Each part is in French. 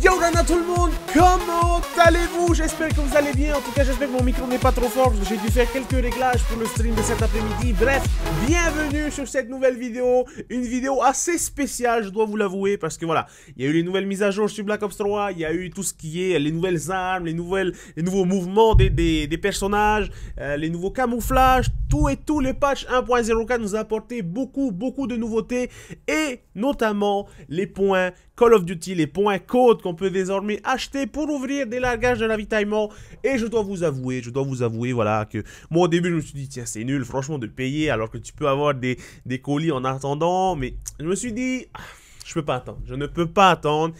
Yo Rana tout le monde, comment allez-vous J'espère que vous allez bien, en tout cas j'espère que mon micro n'est pas trop fort parce que j'ai dû faire quelques réglages pour le stream de cet après-midi. Bref, bienvenue sur cette nouvelle vidéo, une vidéo assez spéciale je dois vous l'avouer parce que voilà, il y a eu les nouvelles mises à jour sur Black Ops 3, il y a eu tout ce qui est les nouvelles armes, les, nouvelles, les nouveaux mouvements des, des, personnages, euh, les nouveaux camouflages, tout et tout les patchs 1.04 nous a apporté beaucoup beaucoup de nouveautés et notamment les points Call of Duty, les points codes qu'on peut désormais acheter pour ouvrir des largages de ravitaillement. Et je dois vous avouer, je dois vous avouer, voilà, que moi au début je me suis dit, tiens, c'est nul, franchement, de payer alors que tu peux avoir des, colis en attendant. Mais je me suis dit, ah, je peux pas attendre, je ne peux pas attendre.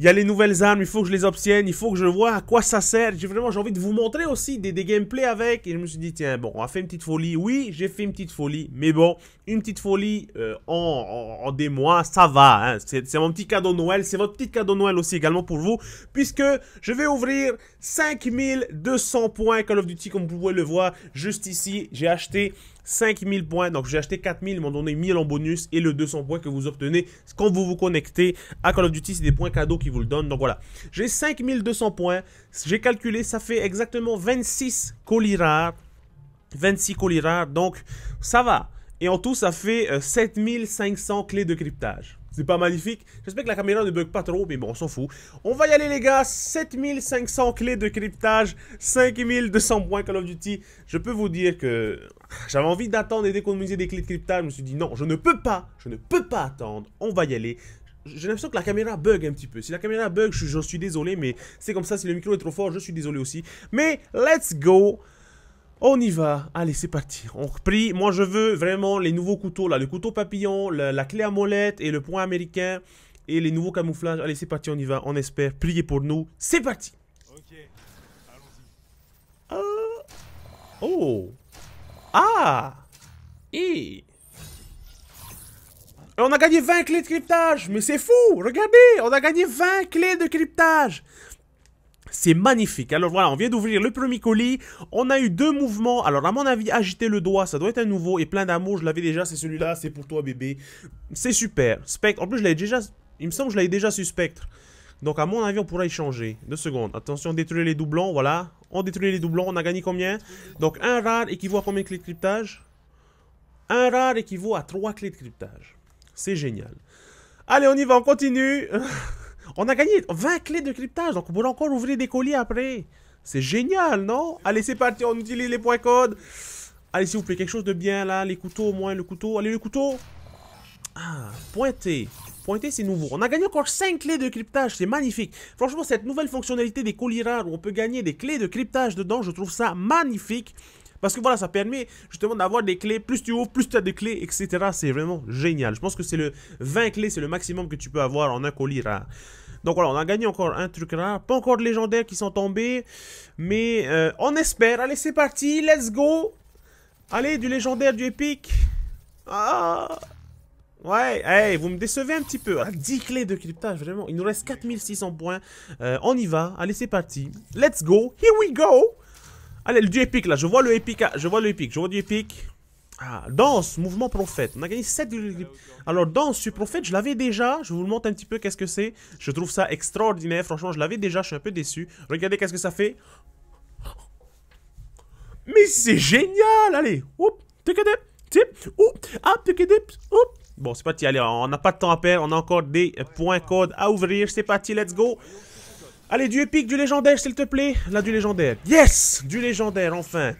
Il y a les nouvelles armes, il faut que je les obtienne, il faut que je vois à quoi ça sert. J'ai vraiment j'ai envie de vous montrer aussi des, des gameplays avec. Et je me suis dit, tiens, bon, on a fait une petite folie. Oui, j'ai fait une petite folie, mais bon, une petite folie euh, en, en, des mois, ça va. Hein. C'est mon petit cadeau Noël, c'est votre petit cadeau Noël aussi également pour vous. Puisque je vais ouvrir 5200 points Call of Duty, comme vous pouvez le voir juste ici. J'ai acheté 5000 points. Donc, j'ai acheté 4000, ils m'ont donné 1000 en bonus et le 200 points que vous obtenez quand vous vous connectez à Call of Duty. C'est des points cadeaux qui vous le donnent. Donc, voilà. J'ai 5200 points. J'ai calculé, ça fait exactement 26 colis rares. 26 colis rares. Donc, ça va. Et en tout, ça fait 7500 euh, clés de cryptage. C'est pas magnifique. J'espère que la caméra ne bug pas trop, mais bon, on s'en fout. On va y aller, les gars. 7500 clés de cryptage, 5200 points Call of Duty. Je peux vous dire que j'avais envie d'attendre et d'économiser des clés de cryptage. Je me suis dit non, je ne peux pas, je ne peux pas attendre. On va y aller. J'ai l'impression que la caméra bug un petit peu. Si la caméra bug, je, je suis désolé, mais c'est comme ça. Si le micro est trop fort, je suis désolé aussi. Mais let's go. On y va, allez c'est parti, on reprit, moi je veux vraiment les nouveaux couteaux là, le couteau papillon, la, clé à molette et le point américain et les nouveaux camouflages, allez c'est parti on y va, on espère, priez pour nous, c'est parti Ok, allons-y. Ah. Oh Ah Et... On a gagné 20 clés de cryptage, mais c'est fou, regardez, on a gagné 20 clés de cryptage c'est magnifique. Alors voilà, on vient d'ouvrir le premier colis. On a eu deux mouvements. Alors à mon avis, agiter le doigt, ça doit être un nouveau et plein d'amour. Je l'avais déjà, c'est celui-là, c'est pour toi bébé. C'est super. Spectre, en plus je l'avais déjà... Il me semble que je l'avais déjà sur Spectre. Donc à mon avis, on pourra changer. Deux secondes. Attention, détruire les doublons, voilà. On détruit les doublons, on a gagné combien Donc un rare équivaut à combien de clés de cryptage Un rare équivaut à trois clés de cryptage. C'est génial. Allez, on y va, on continue On a gagné 20 clés de cryptage, donc on pourra encore ouvrir des colis après. C'est génial, non Allez, c'est parti, on utilise les points codes. Allez, s'il vous plaît, quelque chose de bien, là. Les couteaux, au moins, le couteau. Allez, le couteau. Ah, pointé. Pointé, c'est nouveau. On a gagné encore 5 clés de cryptage, c'est magnifique. Franchement, cette nouvelle fonctionnalité des colis rares où on peut gagner des clés de cryptage dedans, je trouve ça magnifique. Parce que voilà, ça permet justement d'avoir des clés. Plus tu ouvres, plus tu as de clés, etc. C'est vraiment génial. Je pense que c'est le 20 clés, c'est le maximum que tu peux avoir en un colis rare. Donc voilà, on a gagné encore un truc rare. Pas encore de légendaires qui sont tombés. Mais euh, on espère. Allez, c'est parti. Let's go. Allez, du légendaire, du épique. Ah Ouais, hey, vous me décevez un petit peu. 10 ah, clés de cryptage, vraiment. Il nous reste 4600 points. Euh, on y va. Allez, c'est parti. Let's go. Here we go. Allez, le du épique là, je vois le épique, je vois le épique, je vois du épique. Ah, danse, mouvement prophète. On a gagné 7 Alors, danse sur prophète, je l'avais déjà. Je vous le montre un petit peu qu'est-ce que c'est. Je trouve ça extraordinaire. Franchement, je l'avais déjà. Je suis un peu déçu. Regardez qu'est-ce que ça fait. Mais c'est génial. Allez. Oup. Tip. Oup. Ah, Up. hop, Bon, c'est parti. Allez, on n'a pas de temps à perdre. On a encore des points codes à ouvrir. C'est parti. Let's go. Allez, du épique, du légendaire, s'il te plaît. Là, du légendaire. Yes Du légendaire, enfin.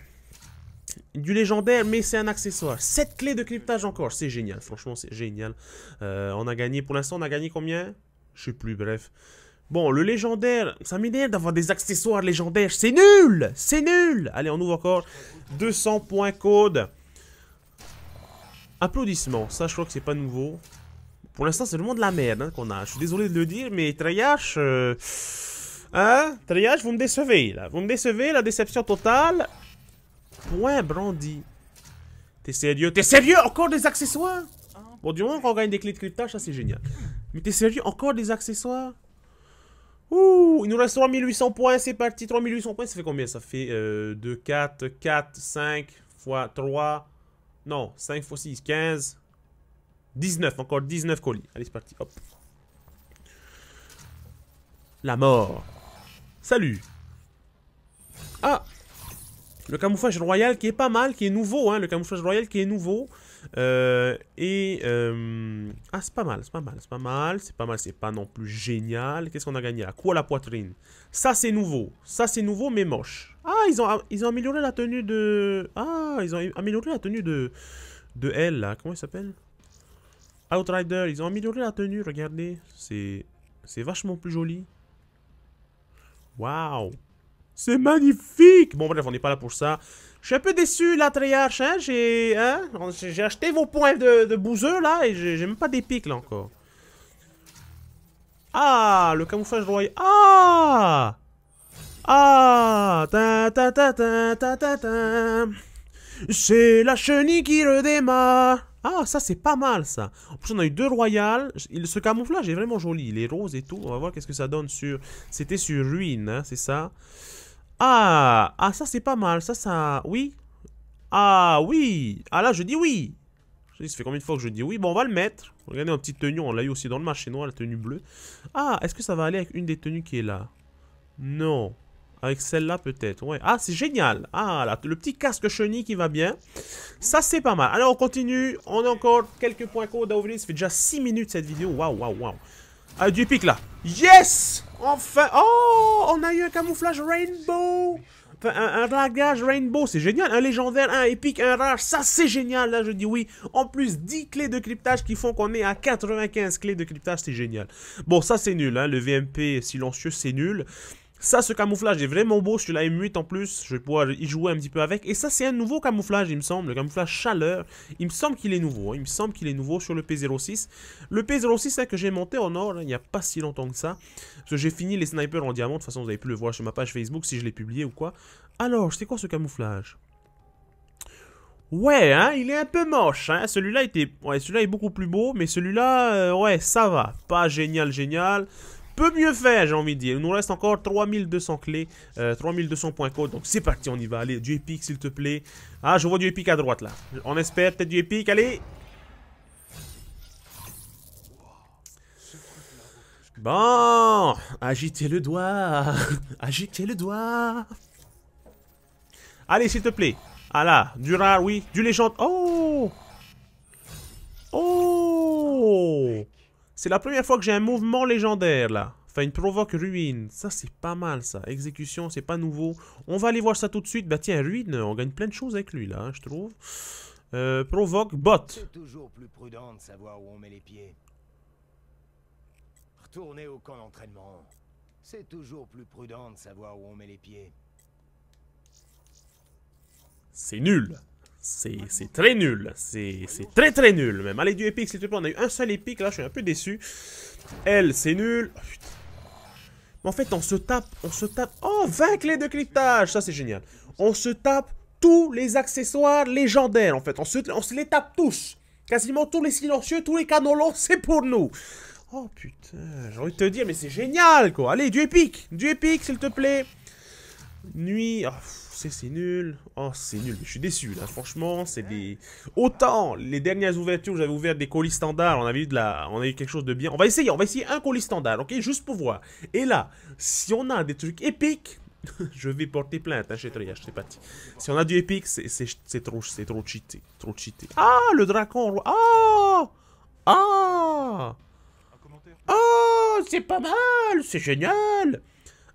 Du légendaire, mais c'est un accessoire. cette clés de cryptage encore. C'est génial, franchement, c'est génial. Euh, on a gagné, pour l'instant, on a gagné combien Je sais plus, bref. Bon, le légendaire, ça m'énerve d'avoir des accessoires légendaires. C'est nul C'est nul Allez, on ouvre encore. 200 points code. Applaudissements. Ça, je crois que c'est pas nouveau. Pour l'instant, c'est vraiment de la merde hein, qu'on a. Je suis désolé de le dire, mais Trayash... Hein Triage, vous me décevez, là. Vous me décevez, la déception totale. Point Brandy. T'es sérieux T'es sérieux Encore des accessoires Bon, du moins on gagne des clés de cryptage, ça c'est génial. Mais t'es sérieux Encore des accessoires Ouh, il nous reste 3800 points, c'est parti. 3800 points, ça fait combien Ça fait euh, 2, 4, 4, 5 fois 3. Non, 5 fois 6, 15. 19, encore 19 colis. Allez, c'est parti, hop. La mort. Salut. Ah Le camouflage royal qui est pas mal, qui est nouveau, hein. Le camouflage royal qui est nouveau. Euh, et... Euh... Ah, c'est pas mal, c'est pas mal, c'est pas mal. C'est pas mal, c'est pas non plus génial. Qu'est-ce qu'on a gagné là Quoi la poitrine Ça, c'est nouveau. Ça, c'est nouveau, mais moche. Ah, ils ont, ils ont amélioré la tenue de... Ah, ils ont amélioré la tenue de... De elle, là. Comment il s'appelle Outrider. Ils ont amélioré la tenue, regardez. C'est... C'est vachement plus joli. Waouh C'est magnifique! Bon, bref, on n'est pas là pour ça. Je suis un peu déçu, la triarche, hein? J'ai hein? acheté vos points de, de bouseux, là, et j'ai même pas des pics, là, encore. Ah! Le camouflage royal. Ah! Ah! ta ta ta ta ta ta! C'est la chenille qui redémarre! Ah, ça c'est pas mal ça. En plus, on a eu deux royales. Ce camouflage est vraiment joli. Il est rose et tout. On va voir qu'est-ce que ça donne sur. C'était sur ruine, hein, c'est ça. Ah, ah ça c'est pas mal. Ça, ça. Oui. Ah oui. Ah là, je dis oui. Ça fait combien de fois que je dis oui Bon, on va le mettre. Regardez, un petit tenue. On l'a eu aussi dans le marché noir, la tenue bleue. Ah, est-ce que ça va aller avec une des tenues qui est là Non. Avec celle-là peut-être, ouais. Ah, c'est génial. Ah, le petit casque chenille qui va bien. Ça, c'est pas mal. Alors, on continue. On a encore quelques points codes à ouvrir. Ça fait déjà 6 minutes cette vidéo. Waouh, waouh, waouh. Ah, du pic là. Yes Enfin Oh On a eu un camouflage rainbow Enfin, un, ragage rainbow, c'est génial. Un légendaire, un épique, un rare, ça c'est génial. Là, je dis oui. En plus, 10 clés de cryptage qui font qu'on est à 95 clés de cryptage, c'est génial. Bon, ça c'est nul. Hein. Le VMP silencieux, c'est nul. Ça, ce camouflage est vraiment beau sur la M8 en plus. Je vais pouvoir y jouer un petit peu avec. Et ça, c'est un nouveau camouflage, il me semble. Le camouflage chaleur. Il me semble qu'il est nouveau. Hein, il me semble qu'il est nouveau sur le P06. Le P06 c'est hein, que j'ai monté en or, hein, il n'y a pas si longtemps que ça. Parce que j'ai fini les snipers en diamant. De toute façon, vous avez pu le voir sur ma page Facebook si je l'ai publié ou quoi. Alors, c'est quoi ce camouflage Ouais, hein, il est un peu moche. Celui-là était... ouais, celui est beaucoup plus beau, mais celui-là, euh, ouais, ça va. Pas génial, génial mieux faire, j'ai envie de dire. Il nous reste encore 3200 clés, 3200 euh, points code. Donc c'est parti, on y va. Allez, du épique, s'il te plaît. Ah, je vois du épique à droite, là. On espère peut-être du épique. Allez Bon Agitez le doigt Agitez le doigt Allez, s'il te plaît. Ah là, du rare, oui. Du légende. Oh Oh c'est la première fois que j'ai un mouvement légendaire, là. Enfin, une provoque ruine. Ça, c'est pas mal, ça. Exécution, c'est pas nouveau. On va aller voir ça tout de suite. Bah tiens, ruine, on gagne plein de choses avec lui, là, hein, je trouve. Euh, provoque bot. toujours plus prudent savoir où on met les pieds. Retournez au camp d'entraînement. C'est toujours plus prudent de savoir où on met les pieds. C'est nul. C'est très nul. C'est très très nul même. Allez, du épique, s'il te plaît. On a eu un seul épique. Là, je suis un peu déçu. Elle, c'est nul. Oh, mais en fait, on se tape. On se tape. Oh, 20 clés de cryptage. Ça, c'est génial. On se tape tous les accessoires légendaires. En fait, on se, on se les tape tous. Quasiment tous les silencieux, tous les canolons, c'est pour nous. Oh putain, j'ai envie de te dire, mais c'est génial quoi. Allez, du épique. Du épique, s'il te plaît. Nuit. Oh, c'est nul. Oh, c'est nul. je suis déçu, là. Franchement, c'est des... Autant les dernières ouvertures, j'avais ouvert des colis standards. On avait eu de la... On a eu quelque chose de bien. On va essayer. On va essayer un colis standard, ok Juste pour voir. Et là, si on a des trucs épiques... je vais porter plainte hein, je c'est parti. Si on a du épique, c'est trop, trop cheaté. Trop cheaté. Ah, le dragon Ah Ah Ah, c'est pas mal, c'est génial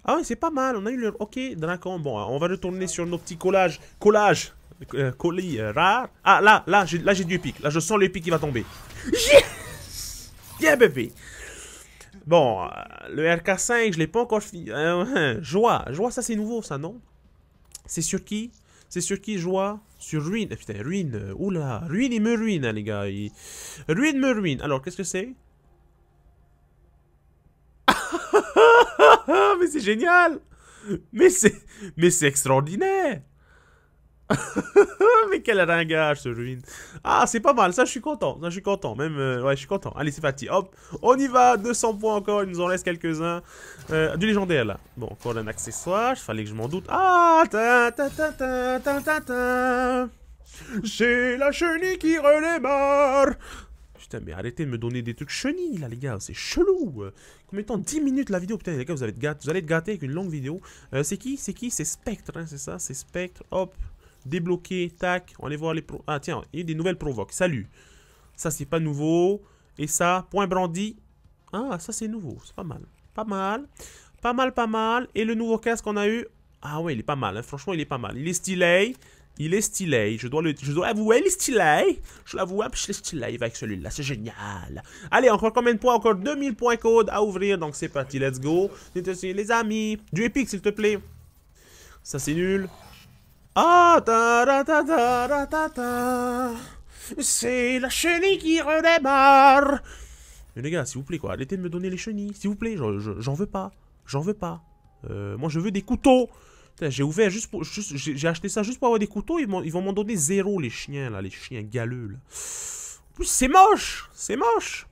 ah ouais, c'est pas mal, on a eu le... Ok, Dracon, bon, on va retourner sur nos petits collages. Collage euh, Colis euh, rare Ah, là, là, là j'ai du pic. Là, je sens le pic qui va tomber. Yes bébé Bon, euh, le RK5, je l'ai pas encore fini. joie, joie, ça c'est nouveau, ça, non C'est sur qui C'est sur qui, joie Sur ruine. Putain, ruine. Oula, ruine, il me ruine, hein, les gars. ruin Ruine me ruine. Alors, qu'est-ce que c'est c'est génial Mais c'est... Mais c'est extraordinaire mais quel ringage ce ruine Ah, c'est pas mal, ça je suis content, ça je suis content, même, euh, ouais, je suis content. Allez, c'est parti, hop, on y va, 200 points encore, il nous en reste quelques-uns. Euh, du légendaire, là. Bon, encore un accessoire, fallait que je m'en doute. Ah, ta ta ta ta ta ta ta C'est la chenille qui redémarre putain, mais arrêtez de me donner des trucs chenilles, là, les gars. C'est chelou. Combien de temps 10 minutes la vidéo. Putain, les gars, vous allez être gâtés, vous allez avec une longue vidéo. Euh, c'est qui C'est qui C'est Spectre, hein, c'est ça C'est Spectre. Hop. Débloqué. Tac. On va voir les pro. Ah, tiens, il y a des nouvelles provoques. Salut. Ça, c'est pas nouveau. Et ça, point brandi. Ah, ça, c'est nouveau. C'est pas mal. Pas mal. Pas mal, pas mal. Et le nouveau casque qu'on a eu. Ah ouais, il est pas mal. Hein, franchement, il est pas mal. Il est stylé. Il est stylé, je dois le, je dois l'avouer, il est stylé. Je l'avoue, hein, je suis stylé avec celui-là, c'est génial. Allez, encore combien de points Encore 2000 points code à ouvrir, donc c'est parti, let's go. Les amis, du épique s'il te plaît. Ça c'est nul. Ah, ta ta ta ta ta ta. C'est la chenille qui redémarre. les gars, s'il vous plaît quoi, arrêtez de me donner les chenilles, s'il vous plaît, j'en veux pas, j'en veux pas. Euh, moi je veux des couteaux. J'ai ouvert juste pour. J'ai acheté ça juste pour avoir des couteaux. Ils, ils vont m'en donner zéro, les chiens, là. Les chiens galeux, plus, c'est moche C'est moche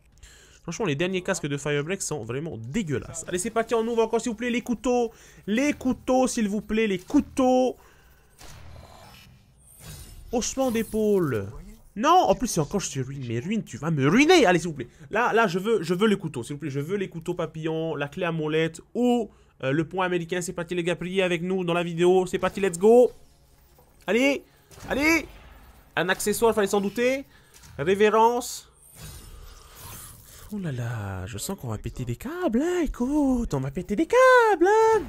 Franchement, les derniers casques de Firebreak sont vraiment dégueulasses. Allez, c'est parti, on ouvre encore, s'il vous plaît, les couteaux. Les couteaux, s'il vous plaît, les couteaux. Haussement d'épaule. Non, en plus, c'est encore je ruine. Mais ruine, tu vas me ruiner. Allez, s'il vous plaît. Là, là, je veux, je veux les couteaux, s'il vous plaît. Je veux les couteaux papillons, la clé à molette ou... Euh, le point américain, c'est parti les gars, avec nous dans la vidéo. C'est parti, let's go. Allez, allez. Un accessoire, fallait s'en douter. Révérence. Oh là là, je sens qu'on va péter des câbles, hein, écoute, on va péter des câbles, hein.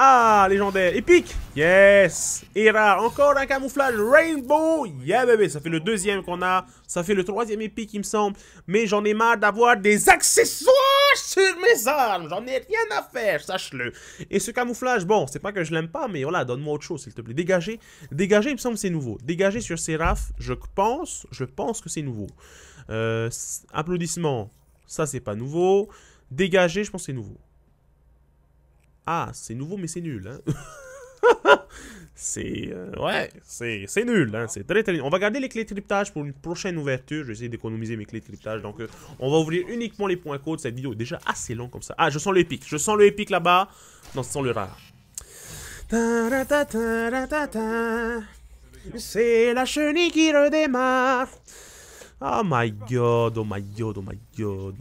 Ah, légendaire. Épique. Yes. Et encore un camouflage rainbow. Yeah, bébé. Ça fait le deuxième qu'on a. Ça fait le troisième épique, il me semble. Mais j'en ai marre d'avoir des accessoires sur mes armes. J'en ai rien à faire, sache-le. Et ce camouflage, bon, c'est pas que je l'aime pas, mais voilà, donne-moi autre chose, s'il te plaît. Dégager. Dégager, il me semble, c'est nouveau. Dégager sur Seraph, je pense, je pense que c'est nouveau. Euh, applaudissements, ça, c'est pas nouveau. Dégager, je pense, c'est nouveau. Ah, c'est nouveau, mais c'est nul. Hein. c'est. Euh, ouais, c'est nul. Hein, c'est On va garder les clés de cryptage pour une prochaine ouverture. Je vais essayer d'économiser mes clés de cryptage. Donc, euh, on va ouvrir uniquement les points codes. Cette vidéo est déjà assez longue comme ça. Ah, je sens le épique. Je sens le épique là-bas. Non, je sens le rare. C'est la chenille qui redémarre. Oh my god, oh my god, oh my god.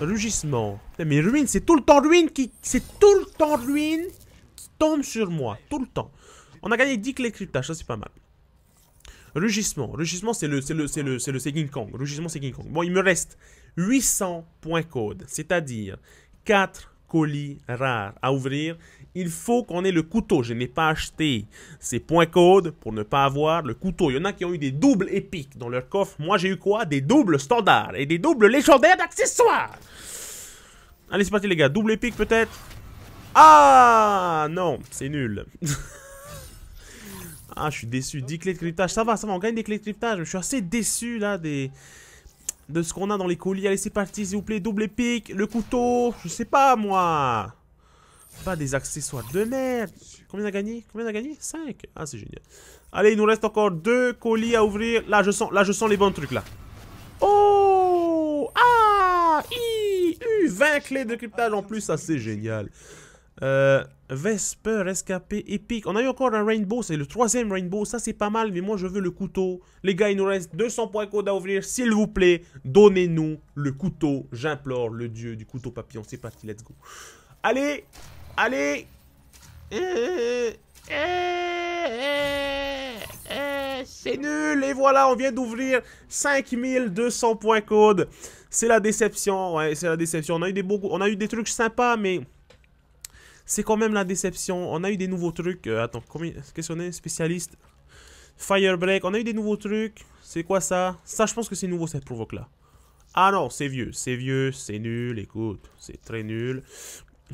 Rugissement. Mais ruine, c'est tout le temps ruine qui... C'est tout le temps ruine qui tombe sur moi. Tout le temps. On a gagné 10 clés cryptage, ça c'est pas mal. Rugissement. Rugissement, c'est le, c'est le, c'est le, c'est le, Kong. c'est Kong. Bon, il me reste 800 points code, c'est-à-dire 4 colis rares à ouvrir il faut qu'on ait le couteau. Je n'ai pas acheté ces points codes pour ne pas avoir le couteau. Il y en a qui ont eu des doubles épiques dans leur coffre. Moi, j'ai eu quoi Des doubles standards et des doubles légendaires d'accessoires. Allez, c'est parti, les gars. Double épique, peut-être Ah Non, c'est nul. ah, je suis déçu. 10 clés de cryptage. Ça va, ça va, on gagne des clés de cryptage. Je suis assez déçu, là, De ce qu'on a dans les colis. Allez, c'est parti, s'il vous plaît. Double épique, le couteau, je sais pas, moi. Pas des accessoires de merde. Combien a gagné Combien a gagné 5. Ah, c'est génial. Allez, il nous reste encore deux colis à ouvrir. Là, je sens, là, je sens les bons trucs, là. Oh Ah I 20 clés de cryptage en plus. Ça, c'est génial. Euh, Vesper, Escapé, épique. On a eu encore un rainbow, c'est le troisième rainbow. Ça, c'est pas mal, mais moi, je veux le couteau. Les gars, il nous reste 200 points code à ouvrir. S'il vous plaît, donnez-nous le couteau. J'implore le dieu du couteau papillon. C'est parti, let's go. Allez, Allez eh, eh, eh, C'est nul Et voilà, on vient d'ouvrir 5200 points code. C'est la déception, ouais, c'est la déception. On a eu des beaucoup, on a eu des trucs sympas, mais c'est quand même la déception. On a eu des nouveaux trucs. Euh, attends, qu'est-ce qu'on est Spécialiste. Firebreak, on a eu des nouveaux trucs. C'est quoi ça Ça, je pense que c'est nouveau cette provoque là. Ah non, c'est vieux, c'est vieux, c'est nul, écoute, c'est très nul.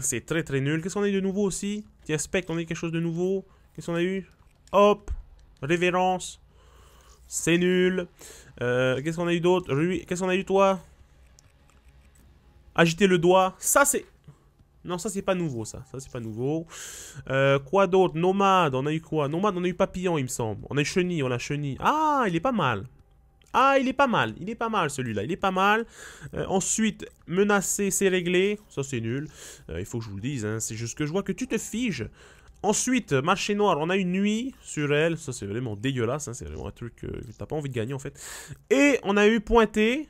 C'est très très nul. Qu'est-ce qu'on a eu de nouveau aussi Tiens, spectre, on a eu quelque chose de nouveau. Qu'est-ce qu'on a eu Hop Révérence. C'est nul. Euh, qu'est-ce qu'on a eu d'autre Qu'est-ce qu'on a eu toi Agiter le doigt. Ça c'est... Non, ça c'est pas nouveau, ça. Ça c'est pas nouveau. Euh, quoi d'autre Nomade, on a eu quoi Nomade, on a eu papillon, il me semble. On a eu chenille, on a chenille. Ah, il est pas mal. Ah, il est pas mal. Il est pas mal celui-là. Il est pas mal. Euh, ensuite, menacer, c'est réglé. Ça, c'est nul. Euh, il faut que je vous le dise. Hein. C'est juste que je vois que tu te figes. Ensuite, marché noir, on a une nuit sur elle. Ça, c'est vraiment dégueulasse. Hein. C'est vraiment un truc euh, que t'as pas envie de gagner, en fait. Et on a eu pointé.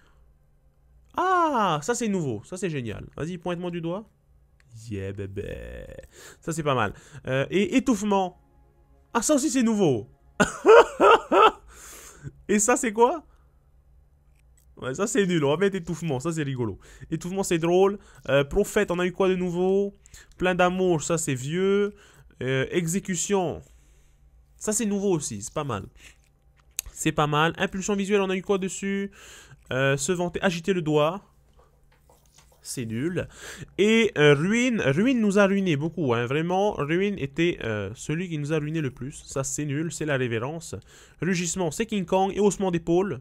Ah, ça, c'est nouveau. Ça, c'est génial. Vas-y, pointement moi du doigt. Yeah, bébé. Ça, c'est pas mal. et étouffement. Ah, ça aussi, c'est nouveau. Et ça, c'est quoi Ouais, ça c'est nul, on va mettre étouffement, ça c'est rigolo. Étouffement c'est drôle. Euh, prophète, on a eu quoi de nouveau Plein d'amour, ça c'est vieux. Euh, exécution, ça c'est nouveau aussi, c'est pas mal. C'est pas mal. Impulsion visuelle, on a eu quoi dessus euh, Se vanter, agiter le doigt c'est nul. Et ruine. Euh, Ruin, Ruin nous a ruiné beaucoup, hein, vraiment. Ruin était euh, celui qui nous a ruiné le plus. Ça, c'est nul, c'est la révérence. Rugissement, c'est King Kong et haussement d'épaule.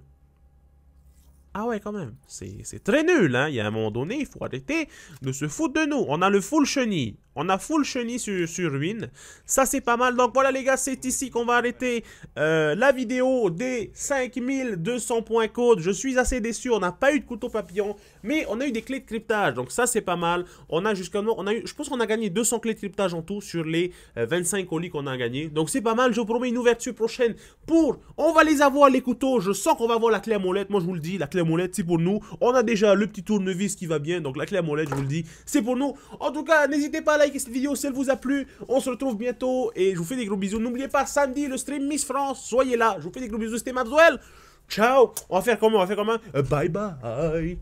Ah ouais, quand même. C'est très nul, hein. Il y a un moment donné, il faut arrêter de se foutre de nous. On a le full chenille. On a full chenille sur, sur ruine. Ça, c'est pas mal. Donc voilà, les gars, c'est ici qu'on va arrêter euh, la vidéo des 5200 points code. Je suis assez déçu. On n'a pas eu de couteau papillon, mais on a eu des clés de cryptage. Donc ça, c'est pas mal. On a jusqu'à on a je pense qu'on a gagné 200 clés de cryptage en tout sur les 25 euh, colis qu'on a gagné. Donc c'est pas mal. Je vous promets une ouverture prochaine pour. On va les avoir, les couteaux. Je sens qu'on va avoir la clé à molette. Moi, je vous le dis, la clé à molette, c'est pour nous. On a déjà le petit tournevis qui va bien. Donc la clé à molette, je vous le dis, c'est pour nous. En tout cas, n'hésitez pas likez cette vidéo si elle vous a plu. On se retrouve bientôt et je vous fais des gros bisous. N'oubliez pas, samedi, le stream Miss France, soyez là. Je vous fais des gros bisous, c'était Mabzoel. Ciao On va faire comment On va faire comment euh, Bye bye